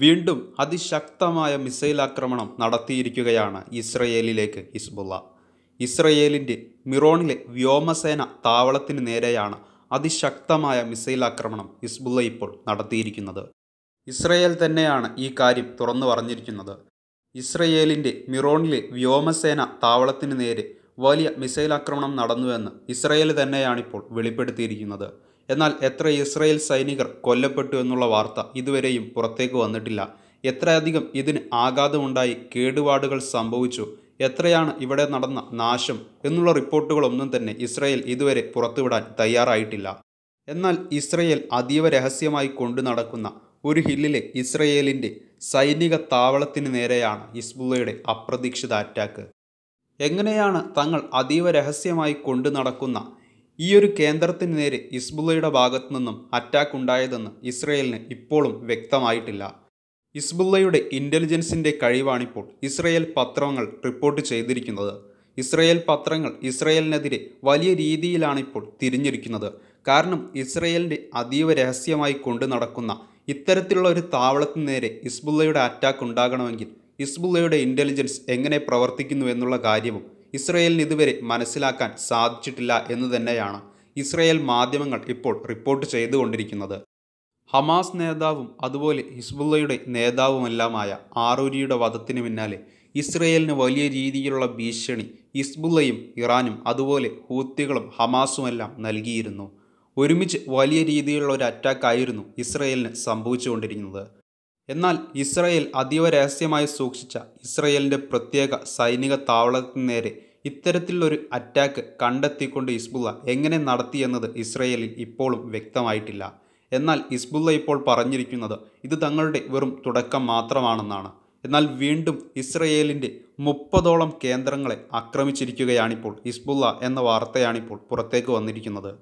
വീണ്ടും അതിശക്തമായ മിസൈൽ ആക്രമണം നടത്തിയിരിക്കുകയാണ് ഇസ്രയേലിലേക്ക് ഹിസ്ബുള്ള ഇസ്രയേലിൻ്റെ മിറോണിലെ വ്യോമസേന താവളത്തിന് നേരെയാണ് അതിശക്തമായ മിസൈൽ ആക്രമണം ഹിസ്ബുള്ള ഇപ്പോൾ നടത്തിയിരിക്കുന്നത് ഇസ്രയേൽ തന്നെയാണ് ഈ കാര്യം തുറന്നു പറഞ്ഞിരിക്കുന്നത് ഇസ്രയേലിൻ്റെ മിറോണിലെ വ്യോമസേന താവളത്തിന് നേരെ വലിയ മിസൈൽ ആക്രമണം നടന്നുവെന്ന് ഇസ്രയേൽ തന്നെയാണിപ്പോൾ വെളിപ്പെടുത്തിയിരിക്കുന്നത് എന്നാൽ എത്ര ഇസ്രയേൽ സൈനികർ കൊല്ലപ്പെട്ടു എന്നുള്ള വാർത്ത ഇതുവരെയും പുറത്തേക്ക് വന്നിട്ടില്ല എത്രയധികം ഇതിന് ആഘാതമുണ്ടായി കേടുപാടുകൾ സംഭവിച്ചു എത്രയാണ് ഇവിടെ നടന്ന നാശം എന്നുള്ള റിപ്പോർട്ടുകളൊന്നും തന്നെ ഇസ്രയേൽ ഇതുവരെ പുറത്തുവിടാൻ തയ്യാറായിട്ടില്ല എന്നാൽ ഇസ്രയേൽ അതീവ രഹസ്യമായി കൊണ്ടു നടക്കുന്ന ഒരു ഹില്ലിലെ ഇസ്രയേലിൻ്റെ സൈനിക താവളത്തിന് നേരെയാണ് ഇസ്ബുള്ളയുടെ അപ്രതീക്ഷിത അറ്റാക്ക് എങ്ങനെയാണ് തങ്ങൾ അതീവ രഹസ്യമായി കൊണ്ടു നടക്കുന്ന ഈ ഒരു കേന്ദ്രത്തിന് നേരെ ഇസ്ബുള്ളയുടെ ഭാഗത്തു നിന്നും അറ്റാക്ക് ഉണ്ടായതെന്ന് ഇസ്രയേലിന് ഇപ്പോഴും വ്യക്തമായിട്ടില്ല ഇസ്ബുള്ളയുടെ ഇൻ്റലിജൻസിൻ്റെ കഴിവാണിപ്പോൾ ഇസ്രയേൽ പത്രങ്ങൾ റിപ്പോർട്ട് ചെയ്തിരിക്കുന്നത് ഇസ്രയേൽ പത്രങ്ങൾ ഇസ്രയേലിനെതിരെ വലിയ രീതിയിലാണിപ്പോൾ തിരിഞ്ഞിരിക്കുന്നത് കാരണം ഇസ്രയേലിൻ്റെ അതീവ രഹസ്യമായി കൊണ്ടു നടക്കുന്ന ഇത്തരത്തിലുള്ള ഒരു താവളത്തിന് നേരെ ഇസ്ബുള്ളയുടെ അറ്റാക്ക് ഉണ്ടാകണമെങ്കിൽ ഇസ്ബുള്ളയുടെ ഇൻ്റലിജൻസ് എങ്ങനെ പ്രവർത്തിക്കുന്നു എന്നുള്ള കാര്യവും ഇസ്രയേലിന് ഇതുവരെ മനസ്സിലാക്കാൻ സാധിച്ചിട്ടില്ല എന്ന് തന്നെയാണ് ഇസ്രയേൽ മാധ്യമങ്ങൾ ഇപ്പോൾ റിപ്പോർട്ട് ചെയ്തുകൊണ്ടിരിക്കുന്നത് ഹമാസ് നേതാവും അതുപോലെ ഹിസ്ബുള്ളയുടെ നേതാവുമെല്ലാമായ ആറൂരിയുടെ വധത്തിന് പിന്നാലെ ഇസ്രയേലിന് വലിയ രീതിയിലുള്ള ഭീഷണി ഹിസ്ബുള്ളയും ഇറാനും അതുപോലെ ഹൂത്തികളും ഹമാസുമെല്ലാം നൽകിയിരുന്നു ഒരുമിച്ച് വലിയ രീതിയിലുള്ള ഒരു അറ്റാക്കായിരുന്നു ഇസ്രയേലിന് സംഭവിച്ചുകൊണ്ടിരിക്കുന്നത് എന്നാൽ ഇസ്രയേൽ അതീവ രഹസ്യമായി സൂക്ഷിച്ച ഇസ്രയേലിൻ്റെ പ്രത്യേക സൈനിക താവളത്തിന് നേരെ ഇത്തരത്തിലുള്ളൊരു അറ്റാക്ക് കണ്ടെത്തിക്കൊണ്ട് ഇസ്ബുള്ള എങ്ങനെ നടത്തിയെന്നത് ഇസ്രയേലിൽ ഇപ്പോഴും വ്യക്തമായിട്ടില്ല എന്നാൽ ഇസ്ബുള്ള ഇപ്പോൾ പറഞ്ഞിരിക്കുന്നത് ഇത് തങ്ങളുടെ വെറും തുടക്കം മാത്രമാണെന്നാണ് എന്നാൽ വീണ്ടും ഇസ്രയേലിൻ്റെ മുപ്പതോളം കേന്ദ്രങ്ങളെ ആക്രമിച്ചിരിക്കുകയാണിപ്പോൾ ഇസ്ബുള്ള എന്ന വാർത്തയാണിപ്പോൾ പുറത്തേക്ക് വന്നിരിക്കുന്നത്